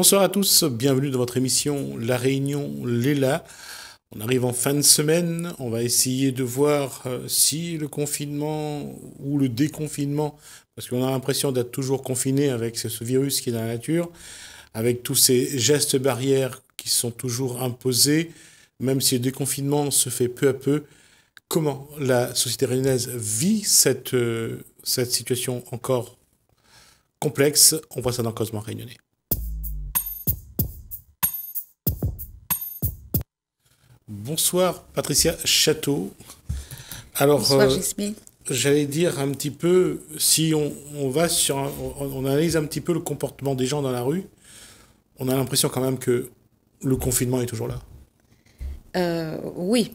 Bonsoir à tous, bienvenue dans votre émission La Réunion Léla. On arrive en fin de semaine, on va essayer de voir euh, si le confinement ou le déconfinement, parce qu'on a l'impression d'être toujours confiné avec ce virus qui est dans la nature, avec tous ces gestes barrières qui sont toujours imposés, même si le déconfinement se fait peu à peu, comment la société réunionnaise vit cette, euh, cette situation encore complexe, on voit ça dans Cosmo Réunionnais. Bonsoir Patricia Château. Alors, euh, J'allais dire un petit peu, si on, va sur, on, analyse un petit peu le comportement des gens dans la rue, on a l'impression quand même que le confinement est toujours là. Euh, oui,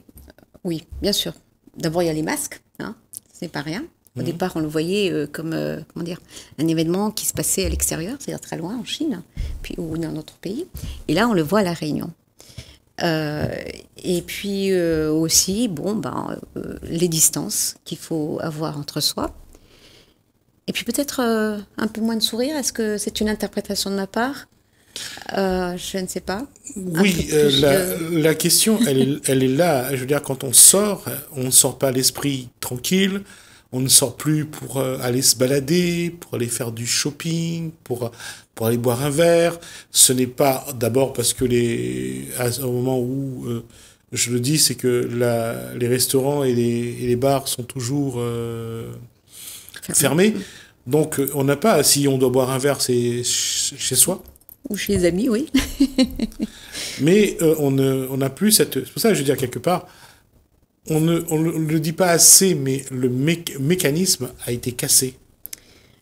oui, bien sûr. D'abord, il y a les masques, hein, n'est pas rien. Au mhm. départ, on le voyait euh, comme comment dire, un événement qui se passait à l'extérieur, c'est-à-dire très loin en Chine, puis, ou dans notre pays. Et là, on le voit à La Réunion. Euh, et puis euh, aussi, bon, ben, euh, les distances qu'il faut avoir entre soi. Et puis peut-être un peu moins de sourire. Est-ce que c'est une interprétation de ma part Je ne sais pas. Oui, la, question, elle, elle, est là. Je veux dire, quand on sort, on ne sort pas l'esprit tranquille on ne sort plus pour euh, aller se balader, pour aller faire du shopping, pour, pour aller boire un verre. Ce n'est pas d'abord parce que les, un moment où euh, je le dis, c'est que les restaurants et les, bars sont toujours euh, fermés. Donc on n'a pas, si on doit boire un verre, c'est chez soi. Ou chez les amis, oui. Mais on n'a plus cette... C'est pour ça que je veux dire quelque part, on ne le dit pas assez, mais le mécanisme a été cassé.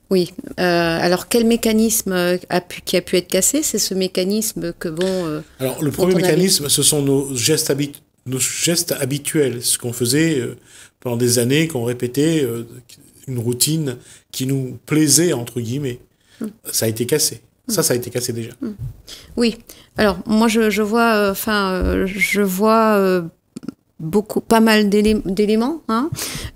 Oui. Euh, alors, quel mécanisme a pu, qui a pu être cassé C'est ce mécanisme que bon. Euh, alors, le premier mécanisme, ce sont nos gestes, nos habituels, ce qu'on faisait euh, pendant des années, qu'on répétait, une routine qui nous plaisait entre guillemets. Hmm. Ça a été cassé. Ça, hmm. ça a été cassé déjà. Hmm. Oui. Alors, moi, je, vois, enfin, je vois beaucoup, pas mal d'éléments. Hein.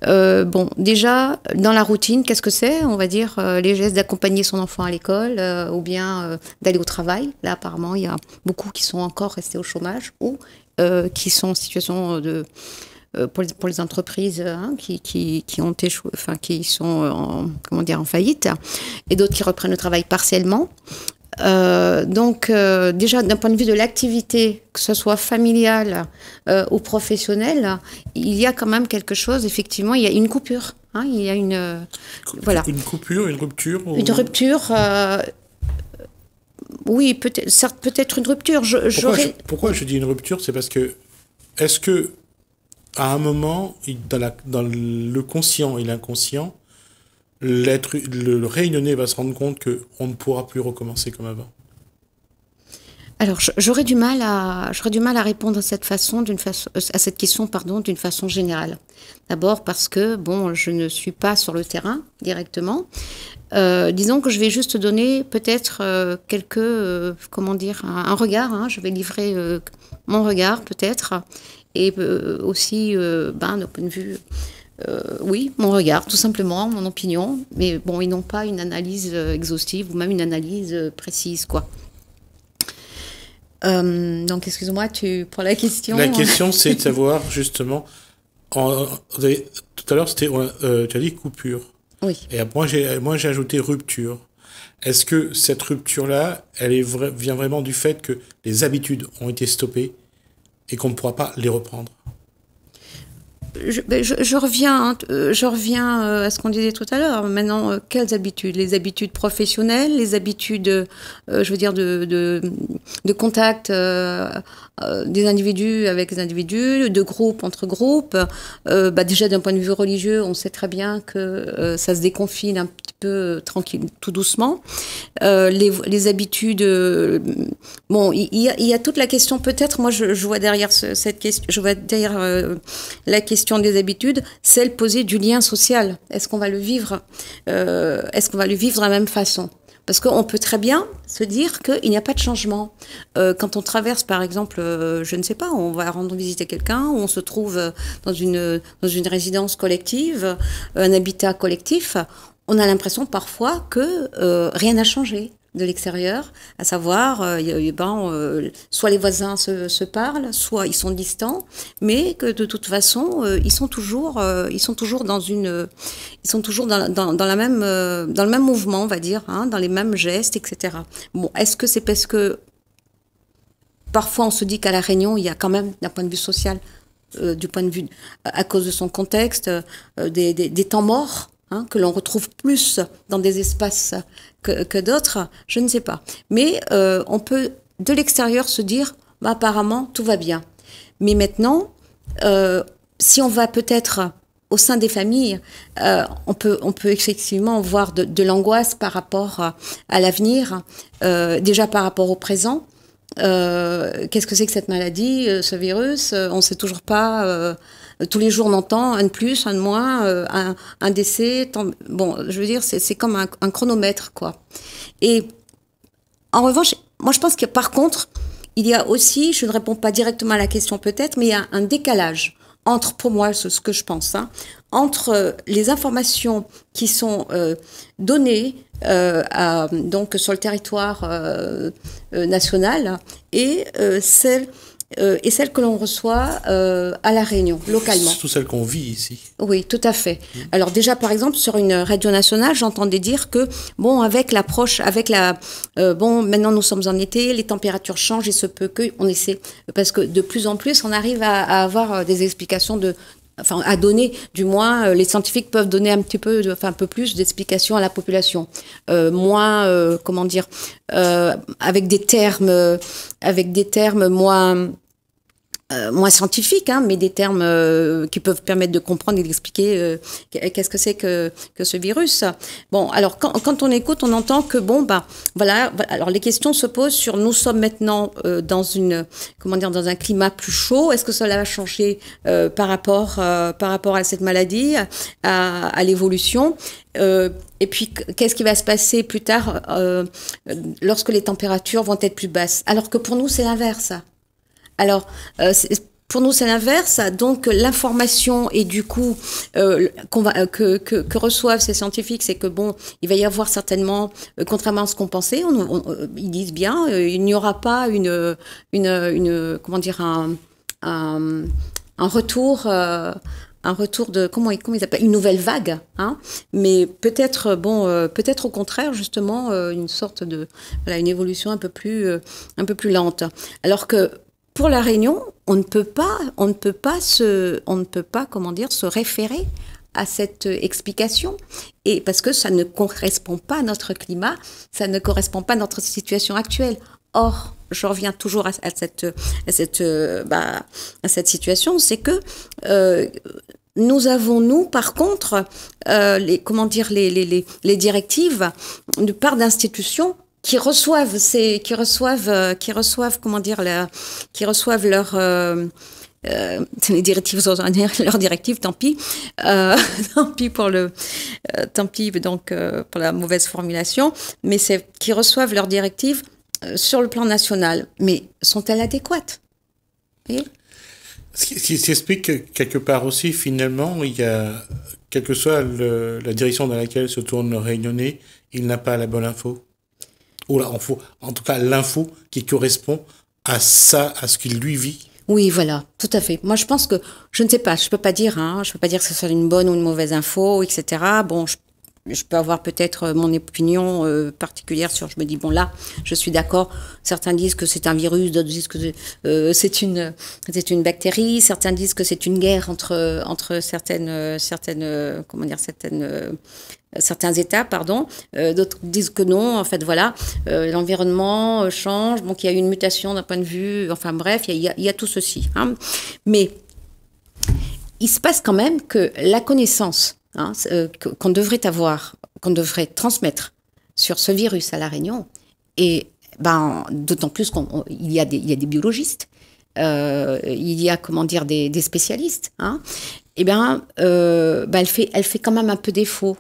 Euh, bon, déjà, dans la routine, qu'est-ce que c'est On va dire euh, les gestes d'accompagner son enfant à l'école euh, ou bien d'aller au travail. Là, apparemment, il y a beaucoup qui sont encore restés au chômage ou qui sont en situation de. Pour les, entreprises hein, qui, ont enfin, sont comment dire, en faillite, et d'autres qui reprennent le travail partiellement. Euh, donc, euh, déjà, d'un point de vue de l'activité, que ce soit familiale euh, ou professionnelle, il y a quand même quelque chose, effectivement, il y a une coupure. Hein, il y a une. voilà. Une coupure, une rupture Une rupture. oui, peut-être, peut une rupture. pourquoi, je, dis une rupture C'est parce que. Est-ce que, à un moment, dans le conscient et l'inconscient, le, le réunionnais va se rendre compte qu'on ne pourra plus recommencer comme avant alors j'aurais du mal à du mal à répondre à cette façon façon euh, à cette question d'une façon générale. D'abord parce que bon je ne suis pas sur le terrain directement. Euh, disons que je vais juste donner peut-être euh, quelques comment dire un, regard. Hein. je vais livrer mon regard peut-être et aussi ben, d'un point de vue euh, oui, mon regard, tout simplement, mon opinion. Mais bon, ils n'ont pas une analyse euh, exhaustive ou même une analyse euh, précise, quoi. donc, excuse-moi, tu pour la question. La hein. question, c'est de savoir justement. tout à l'heure, c'était, tu as dit coupure. Oui. Et moi, j'ai, ajouté rupture. Est-ce que cette rupture-là, elle vient vraiment du fait que les habitudes ont été stoppées et qu'on ne pourra pas les reprendre ben, je, reviens, hein, euh, je reviens euh, à ce qu'on disait tout à l'heure. Maintenant, euh, quelles habitudes Les habitudes professionnelles, les habitudes, je veux dire, de, de, contact des individus avec les individus, de groupe entre groupes. Bah, déjà, d'un point de vue religieux, on sait très bien que ça se déconfine un tranquille, tout doucement. Euh, les, habitudes, euh, bon, il y, a toute la question peut-être. Moi, je, vois derrière cette question, je vois derrière euh, la question des habitudes, celle posée du lien social. Est-ce qu'on va le vivre Est-ce qu'on va le vivre de la même façon parce qu'on peut très bien se dire qu'il n'y a pas de changement. quand on traverse, par exemple, je ne sais pas, on va rendre visite à quelqu'un, on se trouve dans une, dans une résidence collective, un habitat collectif, on a l'impression parfois que euh, rien n'a changé de l'extérieur, à savoir, euh, ben, euh, soit les voisins se, parlent, soit ils sont distants, mais que de toute façon, ils sont toujours, ils sont toujours dans une, ils sont toujours dans, la même, dans le même mouvement, on va dire, hein, dans les mêmes gestes, etc. Bon, est-ce que c'est parce que parfois on se dit qu'à la Réunion, il y a quand même, d'un point de vue social, du point de vue, à cause de son contexte, des, des temps morts Hein, que l'on retrouve plus dans des espaces que, d'autres, je ne sais pas. Mais euh, on peut de l'extérieur se dire, bah, apparemment, tout va bien. Mais maintenant, euh, si on va peut-être au sein des familles, euh, on, peut, on peut effectivement voir de, l'angoisse par rapport à, à l'avenir, déjà par rapport au présent. Qu'est-ce que c'est que cette maladie, ce virus On ne sait toujours pas euh, tous les jours on entend un de plus, un de moins, euh, un, décès. Bon, je veux dire, c'est comme un, chronomètre, quoi. Et en revanche, moi je pense que par contre, il y a aussi, je ne réponds pas directement à la question peut-être, mais il y a un décalage entre, pour moi, ce, que je pense, hein, entre euh, les informations qui sont données donc sur le territoire national et celles euh, et celles que l'on reçoit euh, à La Réunion, localement. Surtout celles qu'on vit ici. Oui, tout à fait. Mmh. Alors déjà, par exemple, sur une radio nationale, j'entendais dire que, bon, avec l'approche, avec la... Euh, bon, maintenant nous sommes en été, les températures changent, il se peut qu'on essaie, parce que de plus en plus, on arrive à avoir des explications de, enfin à donner, du moins euh, les scientifiques peuvent donner un petit peu, enfin un peu plus d'explications à la population, euh, moins euh, comment dire, avec des termes, avec des termes moins euh, moins scientifiques, hein, mais des termes euh, qui peuvent permettre de comprendre et d'expliquer euh, qu'est-ce que c'est que, que ce virus. Bon, alors quand, quand, on écoute, on entend que bon, bah voilà. Bah, alors les questions se posent sur nous sommes maintenant euh, dans une comment dire dans un climat plus chaud. Est-ce que cela va changer par rapport par rapport à cette maladie, à, à l'évolution et puis, qu'est-ce qui va se passer plus tard lorsque les températures vont être plus basses Alors que pour nous, c'est l'inverse. Alors, euh, pour nous, c'est l'inverse. Donc, l'information et du coup euh, va, que, que, reçoivent ces scientifiques, c'est que bon, il va y avoir certainement, euh, contrairement à ce qu'on pensait, on, euh, ils disent bien, il n'y aura pas une, une, comment dire, un, un, retour un retour de comment ils, appellent une nouvelle vague hein mais peut-être bon peut-être au contraire justement une sorte de voilà une évolution un peu plus un peu plus lente alors que pour la Réunion, on ne peut pas, on ne peut pas se, on ne peut pas, comment dire, se référer à cette explication et parce que ça ne correspond pas à notre climat, ça ne correspond pas à notre situation actuelle. Or, je reviens toujours à, cette, euh, bah, à cette, situation, c'est que euh, nous avons, nous, par contre, euh, les, comment dire, les, les, les directives de part d'institutions qui reçoivent c'est qui reçoivent, euh, qui reçoivent, comment dire, qui reçoivent leur euh, euh, les directives leurs directives tant pis tant pis pour le tant pis donc pour la mauvaise formulation mais c'est qui reçoivent leurs directives sur le plan national mais sont-elles adéquates Et ce qui, s'explique quelque part aussi finalement il y a quelle que soit la direction dans laquelle se tourne le réunionnais il n'a pas la bonne info ou oh en tout cas l'info qui correspond à ça, à ce qu'il lui vit. Oui, voilà, tout à fait. Moi, je pense que je ne sais pas, je peux pas dire, je hein, je peux pas dire que ce soit une bonne ou une mauvaise info, etc. Bon, je je peux avoir peut-être euh, mon opinion euh, particulière sur, je me dis, bon là, je suis d'accord. Certains disent que c'est un virus, d'autres disent que euh, c'est une, c'est une bactérie, certains disent que c'est une guerre entre, entre certaines, certaines, comment dire, certaines, certains États, pardon. D'autres disent que non. En fait, voilà, l'environnement change. Donc, il y a eu une mutation d'un point de vue. Enfin, bref, il y a, tout ceci. Hein. Mais il se passe quand même que la connaissance Hein, euh, qu'on devrait avoir, qu'on devrait transmettre sur ce virus à La Réunion. Et ben, d'autant plus qu'il y, a des, des biologistes, euh, il y a comment dire des, spécialistes. Hein, et eh ben, euh, ben, elle, fait, elle fait quand même un peu défaut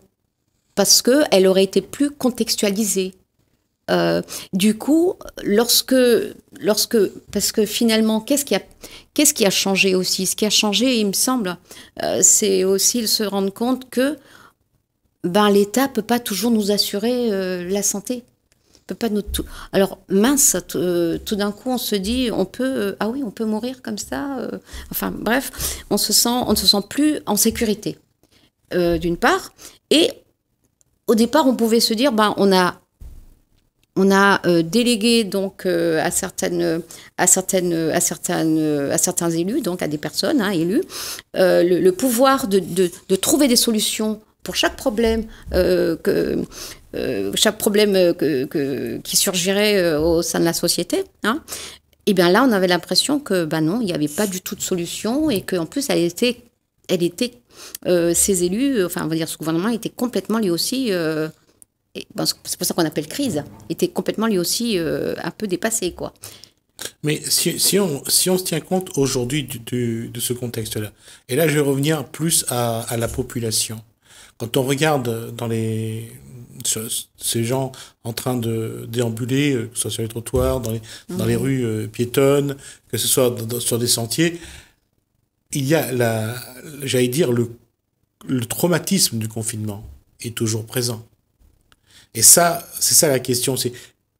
parce qu'elle aurait été plus contextualisée. Euh, du coup, lorsque, lorsque, parce que finalement, qu'est-ce qui a, qu'est-ce qui a changé aussi Ce qui a changé, il me semble, euh, c'est aussi de se rendre compte que ben, l'État peut pas toujours nous assurer euh, la santé. Peut pas nous Alors mince, tout d'un coup on se dit on peut ah oui on peut mourir comme ça. enfin bref, on se sent on ne se sent plus en sécurité d'une part et au départ on pouvait se dire ben on a on a euh, délégué donc euh, à certaines, à certaines, à certaines, à certains élus, donc à des personnes hein, élues, euh, le, pouvoir de, trouver des solutions pour chaque problème que chaque problème que, qui surgirait au sein de la société. Et hein. eh bien là, on avait l'impression que ben non, il n'y avait pas du tout de solution et qu'en plus, elle était, elle était, ces élus, enfin, on va dire, ce gouvernement était complètement lui aussi ben, c'est pour ça qu'on appelle crise, était complètement lui aussi euh, un peu dépassé. quoi. Mais si, on, si on se tient compte aujourd'hui de ce contexte-là, et là je vais revenir plus à, la population, quand on regarde dans les, ces gens en train de déambuler, euh, que ce soit sur les trottoirs, dans les, dans les mmh. rues euh, piétonnes, que ce soit sur des sentiers, il y a, j'allais dire, le, le traumatisme du confinement est toujours présent. Et ça, c'est ça la question, c'est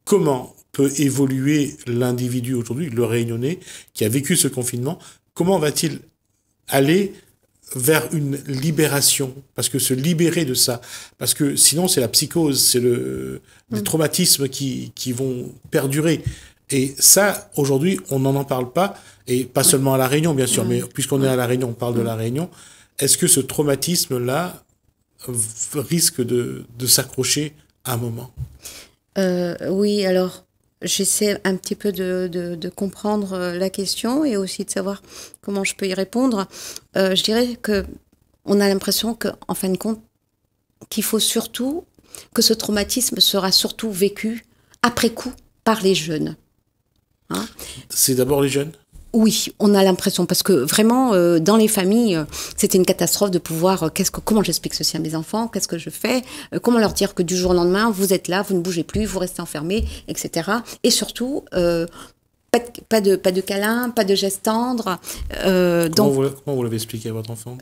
comment peut évoluer l'individu aujourd'hui, le réunionnais, qui a vécu ce confinement, comment va-t-il aller vers une libération, parce que se libérer de ça, parce que sinon c'est la psychose, c'est le, les mm. traumatismes qui, qui vont perdurer. Et ça, aujourd'hui, on n'en en parle pas, et pas mm. seulement à La Réunion, bien sûr, mm. mais puisqu'on est à La Réunion, on parle de La Réunion. Est-ce que ce traumatisme-là risque de, de s'accrocher moment euh, Oui, alors j'essaie un petit peu de, comprendre euh, la question et aussi de savoir comment je peux y répondre. Euh, je dirais que on a l'impression que, en fin de compte, qu'il faut surtout que ce traumatisme sera surtout vécu après coup par les jeunes. Hein. C'est d'abord les jeunes oui, on a l'impression, parce que vraiment, euh, dans les familles, euh, c'était une catastrophe de pouvoir, euh, qu'est-ce que, comment j'explique ceci à mes enfants, qu'est-ce que je fais, comment leur dire que du jour au lendemain, vous êtes là, vous ne bougez plus, vous restez enfermés, etc. Et surtout, pas de, pas, de, câlin, pas de geste tendre. vous, comment vous l'avez expliqué à votre enfant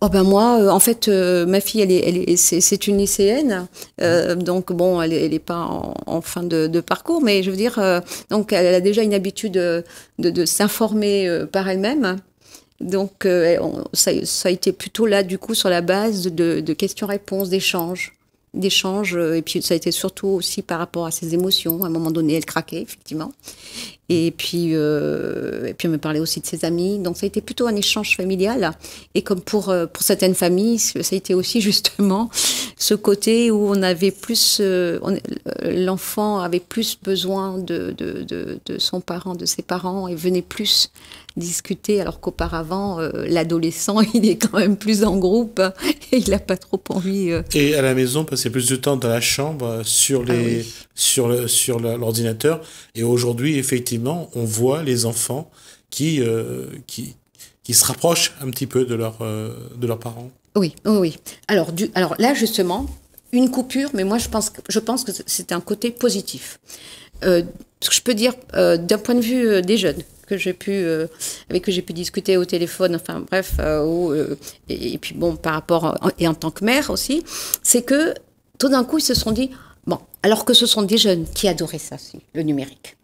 Oh ben moi, euh, en fait, euh, ma fille, elle est, elle est, c'est, c'est une lycéenne, euh, donc bon, elle n'est elle est pas en, fin de, de, parcours, mais je veux dire, donc elle a déjà une habitude de, de, de s'informer par elle-même. Donc ça, ça, a été plutôt là, du coup, sur la base de, questions-réponses, d'échanges, d'échanges, et puis ça a été surtout aussi par rapport à ses émotions. À un moment donné, elle craquait effectivement, et puis, euh, et puis on me parlait aussi de ses amis. Donc ça a été plutôt un échange familial. Et comme pour, euh, pour certaines familles, ça a été aussi justement ce côté où on avait plus, euh, l'enfant avait plus besoin de, de, de, son parent, de ses parents, et venait plus discuter, alors qu'auparavant, l'adolescent, il est quand même plus en groupe hein, et il n'a pas trop envie. Et à la maison, passer plus de temps dans la chambre sur ah les, sur le, sur l'ordinateur. Et aujourd'hui, effectivement on voit les enfants euh, qui, qui, se rapprochent un petit peu de, leur, euh, de leurs parents. Oui, oui, Alors, du, alors là, justement, une coupure, mais moi, je pense, je pense que c'est un côté positif. Euh, ce que je peux dire d'un point de vue des jeunes que j'ai pu avec que j'ai pu discuter au téléphone enfin bref et, et, puis bon par rapport et en tant que mère aussi c'est que tout d'un coup ils se sont dit Bon, alors que ce sont des jeunes qui adoraient ça, le numérique.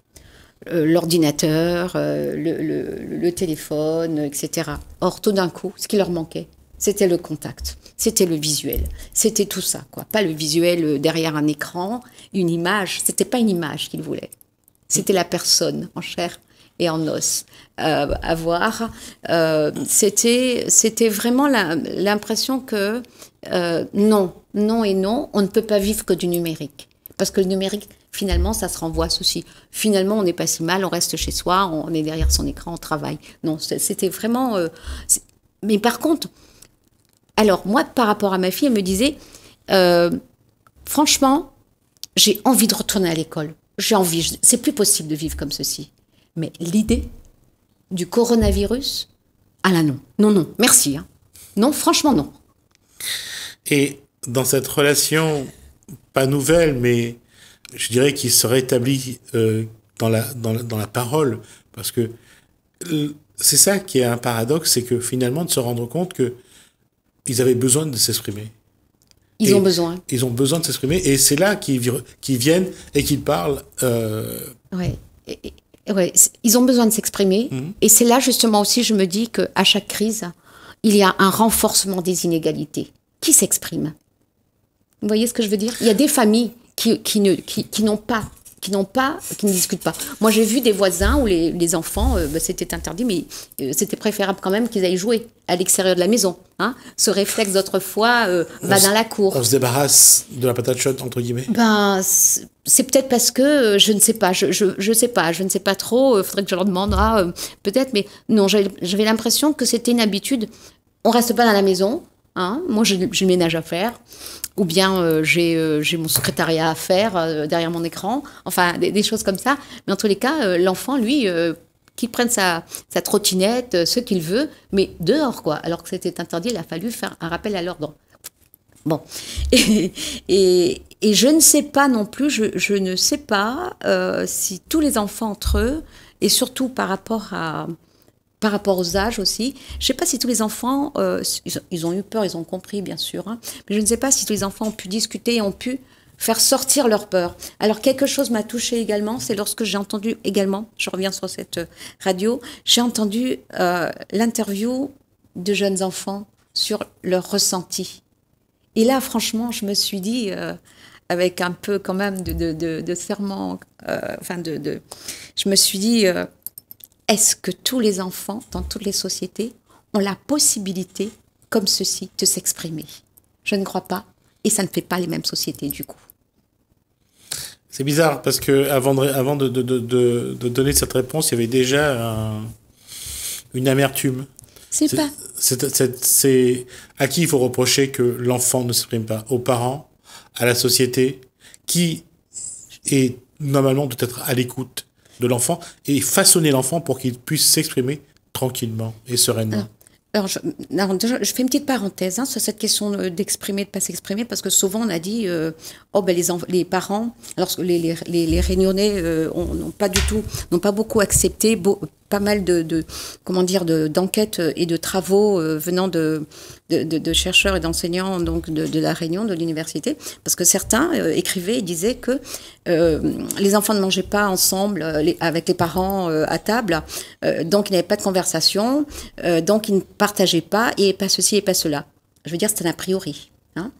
Euh, l'ordinateur, euh, le, téléphone, etc. Or, tout d'un coup, ce qui leur manquait, c'était le contact, c'était le visuel, c'était tout ça, quoi. Pas le visuel euh, derrière un écran, une image. C'était pas une image qu'ils voulaient. C'était la personne en chair et en os à voir. c'était, vraiment l'impression que non, non et non, on ne peut pas vivre que du numérique. Parce que le numérique, finalement, ça se renvoie à ceci. Finalement, on n'est pas si mal, on reste chez soi, on est derrière son écran, on travaille. Non, c'était vraiment. Euh, mais par contre, alors moi, par rapport à ma fille, elle me disait euh, franchement, j'ai envie de retourner à l'école. J'ai envie, c'est plus possible de vivre comme ceci. Mais l'idée du coronavirus, ah là non, non, non, merci. Hein. Non, franchement, non. Et dans cette relation pas nouvelle, mais je dirais qu'il se rétablit euh, dans, la, dans, la, dans, la, parole. Parce que euh, c'est ça qui est un paradoxe, c'est que finalement de se rendre compte que avaient besoin de s'exprimer. Ils ont besoin. Ils ont besoin de s'exprimer et c'est là qu'ils viennent et qu'ils parlent. Euh... ouais. Ils ont besoin de s'exprimer mhm. et c'est là justement aussi je me dis que à chaque crise, il y a un renforcement des inégalités. Qui s'exprime vous voyez ce que je veux dire Il y a des familles qui, qui n'ont qui, pas qui n'ont pas, qui ne discutent pas. Moi, j'ai vu des voisins où les, les enfants, euh, bah, c'était interdit, mais euh, c'était préférable quand même qu'ils aillent jouer à l'extérieur de la maison. Hein. Ce réflexe d'autrefois euh, va dans la cour. On se débarrasse de la patate chaude, entre guillemets ben, C'est peut-être parce que, je ne sais pas, je ne je, je sais pas, je ne sais pas trop, il faudrait que je leur demande, ah, peut-être, mais non, j'avais l'impression que c'était une habitude. On reste pas dans la maison, hein. moi j'ai le ménage à faire, ou bien euh, euh, j'ai mon secrétariat à faire euh, derrière mon écran, enfin des, choses comme ça. Mais en tous les cas, l'enfant, lui, qu'il prenne sa, trottinette, ce qu'il veut, mais dehors, quoi. Alors que c'était interdit, il a fallu faire un rappel à l'ordre. Bon. Et, je ne sais pas non plus, je ne sais pas si tous les enfants entre eux, et surtout par rapport à, par rapport aux âges aussi. Je ne sais pas si tous les enfants, euh, ils, ont, eu peur, ils ont compris bien sûr, hein. mais je ne sais pas si tous les enfants ont pu discuter et ont pu faire sortir leur peur. Alors quelque chose m'a touchée également, c'est lorsque j'ai entendu également, je reviens sur cette euh, radio, j'ai entendu euh, l'interview de jeunes enfants sur leur ressenti. Et là, franchement, je me suis dit, avec un peu quand même de, serment, enfin de, de, je me suis dit, est-ce que tous les enfants dans toutes les sociétés ont la possibilité, comme ceci, de s'exprimer Je ne crois pas, et ça ne fait pas les mêmes sociétés du coup. C'est bizarre parce que avant, de, donner cette réponse, il y avait déjà une amertume. C'est pas. C'est à qui il faut reprocher que l'enfant ne s'exprime pas Aux parents, à la société, qui est normalement peut être à l'écoute de l'enfant et façonner l'enfant pour qu'il puisse s'exprimer tranquillement et sereinement. Ah. Alors, je, fais une petite parenthèse hein, sur cette question euh, d'exprimer, de ne pas s'exprimer, parce que souvent on a dit, euh, oh ben, les, les parents, lorsque les, les, les Réunionnais euh, n'ont pas du tout, n'ont pas beaucoup accepté, pas mal de, comment dire, d'enquêtes et de travaux euh, venant de, de chercheurs et d'enseignants donc de, la Réunion, de l'université, parce que certains euh, écrivaient et disaient que euh, les enfants ne mangeaient pas ensemble avec les parents à table, donc ils n'avaient pas de conversation, donc ils ne partageaient pas et pas ceci et pas cela. Je veux dire, c'est un a priori. Hein.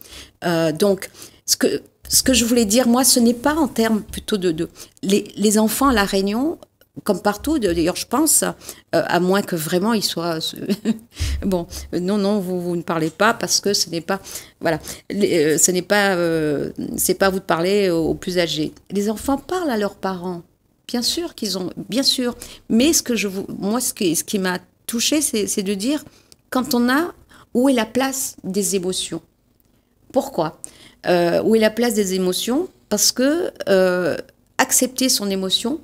donc, ce que, ce que je voulais dire, moi, ce n'est pas en termes plutôt de... de les, les, enfants à La Réunion comme partout, d'ailleurs, je pense, euh, à moins que vraiment il soit. bon, non, non, vous, ne parlez pas parce que ce n'est pas. Voilà, euh, ce n'est pas. Euh, c'est pas à vous de parler aux, plus âgés. Les enfants parlent à leurs parents. Bien sûr qu'ils ont. Bien sûr. Mais ce que je vous. Moi, ce qui, ce qui m'a touché, c'est de dire quand on a. Où est la place des émotions Pourquoi Où est la place des émotions Parce que accepter son émotion,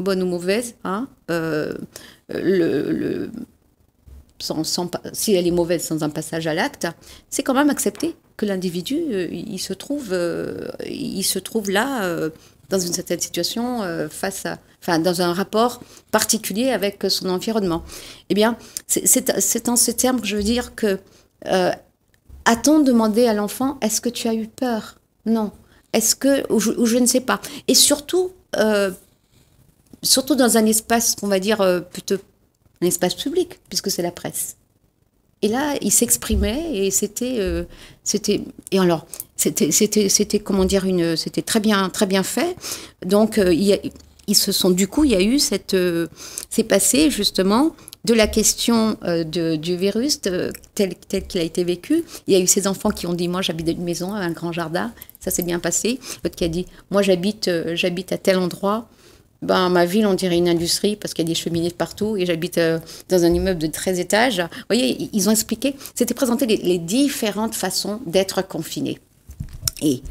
bonne ou mauvaise, hein, euh, le, le, sans, sans, si elle est mauvaise sans un passage à l'acte, c'est quand même accepter que l'individu, euh, il, se trouve, euh, il se trouve là dans une certaine situation face à, enfin, dans un rapport particulier avec son environnement. Eh bien, c'est en ces termes que je veux dire que a-t-on demandé à l'enfant est-ce que tu as eu peur Non. Est-ce que ou je, ou je, ne sais pas. Et surtout. Euh, surtout dans un espace qu'on va dire euh, plutôt un espace public, puisque c'est la presse. Et là, il s'exprimait et c'était, euh, c'était, et alors, c'était, c'était, c'était, comment dire, une, c'était très bien, très bien fait. Donc, euh, il ils se sont, du coup, il y a eu cette, c'est passé justement de la question du virus tel, qu'il a été vécu. Il y a eu ces enfants qui ont dit Moi, j'habite dans une maison, un grand jardin, ça s'est bien passé. L'autre qui a dit Moi, j'habite, j'habite à tel endroit, ben, ma ville, on dirait une industrie parce qu'il y a des cheminées partout et j'habite euh, dans un immeuble de 13 étages. Vous voyez, ils ont expliqué, c'était présenté les, différentes façons d'être confiné. Et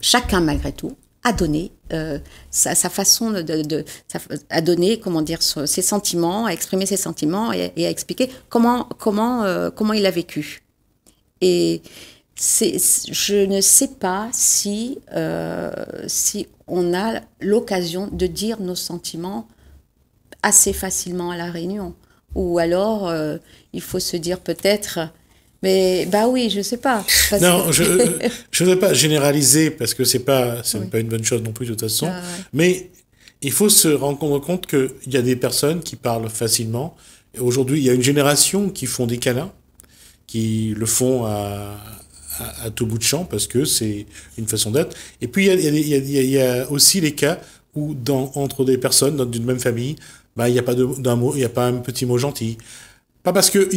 chacun, malgré tout, a donné euh, sa, façon de, a donner comment dire ses sentiments, à exprimer ses sentiments et, et à expliquer comment comment euh, comment il a vécu. Et je ne sais pas si, euh, si on a l'occasion de dire nos sentiments assez facilement à la réunion. Ou alors, euh, il faut se dire peut-être, mais bah oui, je sais pas. non, je ne veux pas généraliser parce que c'est pas c'est pas une bonne chose non plus de toute façon. Ah mais il faut se rendre compte qu'il y a des personnes qui parlent facilement. Aujourd'hui, il y a une génération qui font des câlins, qui le font à, à, tout bout de champ parce que c'est une façon d'être. Et puis, il y, y, y a, aussi les cas où, dans, entre des personnes d'une même famille, bah, il n'y a, pas de, mot, il y a pas un petit mot gentil. Pas parce qu'ils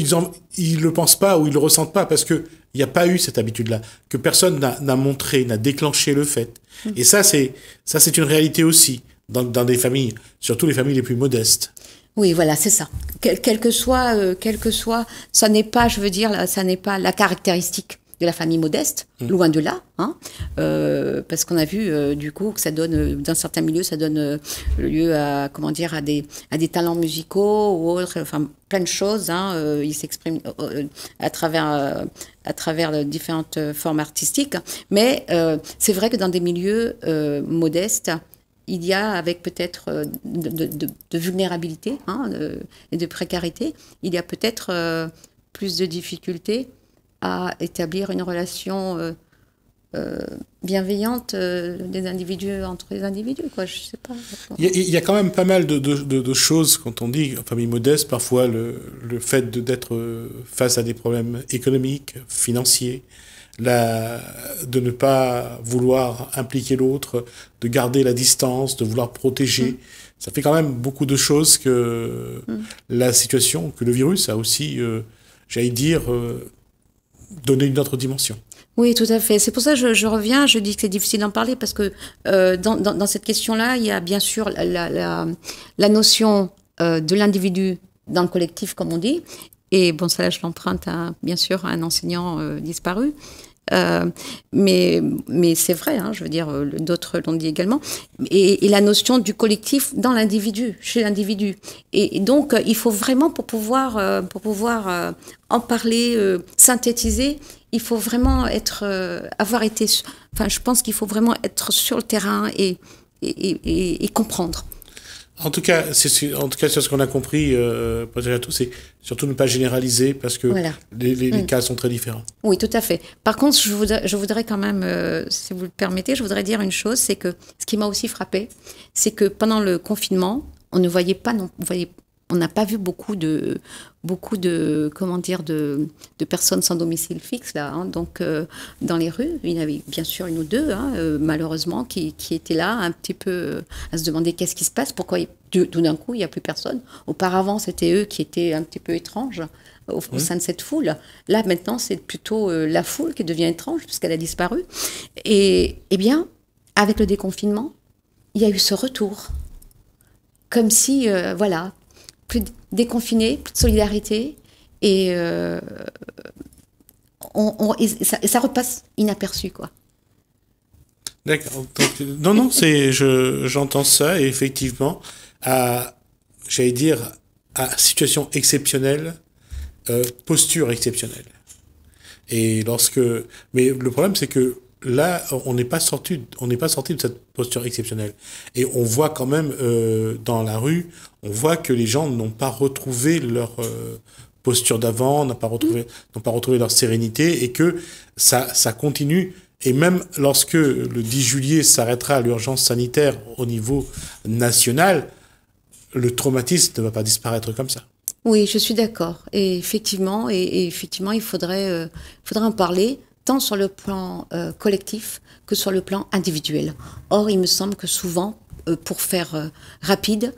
ils le pensent pas ou ils le ressentent pas, parce qu'il n'y a pas eu cette habitude-là, que personne n'a montré, n'a déclenché le fait. Mm. Et ça, c'est ça, c'est une réalité aussi dans, dans des familles, surtout les familles les plus modestes. Oui, voilà, c'est ça. Quel, quel, que soit, euh, quel que soit, ça n'est pas, je veux dire, ça n'est pas la caractéristique de la famille modeste, mmh. loin de là, hein. euh, parce qu'on a vu euh, du coup que ça donne, euh, dans certains milieux, ça donne lieu à, comment dire, à des, des talents musicaux ou autres, enfin plein de choses. Hein, ils s'expriment à travers, à travers différentes formes artistiques, mais c'est vrai que dans des milieux modestes, il y a avec peut-être de, vulnérabilité hein, et de précarité, il y a peut-être plus de difficultés à établir une relation euh, euh, bienveillante euh, des individus entre les individus. Quoi, je sais pas. Il y, a, quand même pas mal de, choses quand on dit famille modeste. Parfois, le, fait d'être face à des problèmes économiques, financiers, de ne pas vouloir impliquer l'autre, de garder la distance, de vouloir protéger. Mm. Ça fait quand même beaucoup de choses que mm. la situation, que le virus a aussi, j'allais dire, donner une autre dimension. Oui, tout à fait. C'est pour ça que je, reviens, je dis que c'est difficile d'en parler parce que euh, dans, cette question-là, il y a bien sûr la, notion euh, de l'individu dans le collectif, comme on dit. Et bon, ça, je l'emprunte bien sûr à un enseignant euh, disparu. Euh, mais mais c'est vrai, hein, je veux dire, euh, d'autres l'ont dit également. Et, la notion du collectif dans l'individu, chez l'individu. Et, donc, euh, il faut vraiment, pour pouvoir, pour pouvoir en parler, synthétiser, il faut vraiment être, avoir été. Enfin, je pense qu'il faut vraiment être sur le terrain et, et comprendre. En tout cas, c'est en tout cas ce qu'on a compris, euh, c'est surtout ne pas généraliser parce que les, mm. cas sont très différents. Oui, tout à fait. Par contre, je voudrais, je voudrais quand même, euh, si vous le permettez, je voudrais dire une chose, c'est que ce qui m'a aussi frappé, c'est que pendant le confinement, on ne voyait pas, non, on voyait on n'a pas vu beaucoup de beaucoup de comment dire de, de personnes sans domicile fixe là hein. donc euh, dans les rues il y en avait bien sûr une ou deux hein, euh, malheureusement qui, qui, étaient là un petit peu euh, à se demander qu'est-ce qui se passe pourquoi tout d'un coup il n'y a plus personne auparavant c'était eux qui étaient un petit peu étranges au, mmh. sein de cette foule. Là, maintenant, c'est plutôt la foule qui devient étrange puisqu'elle a disparu. Et, eh bien, avec le déconfinement, il y a eu ce retour. Comme si, voilà, plus déconfiné, plus de solidarité. Euh, et, ça, repasse inaperçu, quoi. D'accord. Non, non, c'est, je, j'entends ça, et effectivement, à, j'allais dire, à situation exceptionnelle, euh, posture exceptionnelle. Et lorsque. Mais le problème, c'est que là, on n'est pas sorti, on n'est pas sorti de cette posture exceptionnelle. Et on voit quand même euh, dans la rue, on voit que les gens n'ont pas retrouvé leur euh, posture d'avant, n'ont pas retrouvé, mm. n'ont pas retrouvé leur sérénité, et que ça, continue. Et même lorsque le 10 juillet s'arrêtera l'urgence sanitaire au niveau national, le traumatisme ne va pas disparaître comme ça. Oui, je suis d'accord. Et effectivement, et, effectivement, il faudrait, euh, faudrait en parler tant sur le plan euh, collectif que sur le plan individuel. Or, il me semble que souvent, euh, pour faire euh, rapide,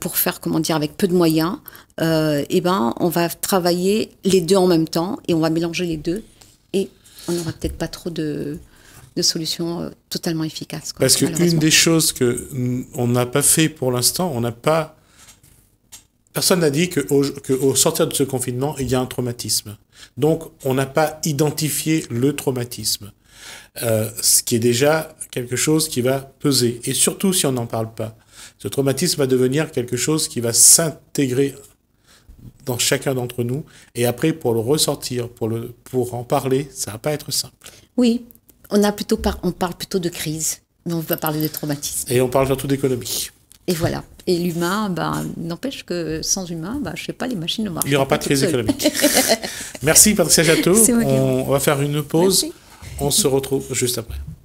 pour faire comment dire avec peu de moyens, eh ben, on va travailler les deux en même temps et on va mélanger les deux et on n'aura peut-être pas trop de, solutions totalement efficaces. Parce qu'une des choses que on n'a pas fait pour l'instant, on n'a pas Personne n'a dit qu'au que sortir de ce confinement, il y a un traumatisme. Donc, on n'a pas identifié le traumatisme, euh, ce qui est déjà quelque chose qui va peser. Et surtout si on n'en parle pas. Ce traumatisme va devenir quelque chose qui va s'intégrer dans chacun d'entre nous. Et après, pour le ressortir, pour, le, pour en parler, ça va pas être simple. Oui, on, a plutôt on parle plutôt de crise, mais on va parler de traumatisme. Et on parle surtout d'économie. Et voilà. Et l'humain, ben, n'empêche que sans humain, ben, je ne sais pas, les machines ne marchent pas. Il n'y aura pas de crise économique. Merci Patricia Jatteau. On va faire une pause. On se retrouve juste après.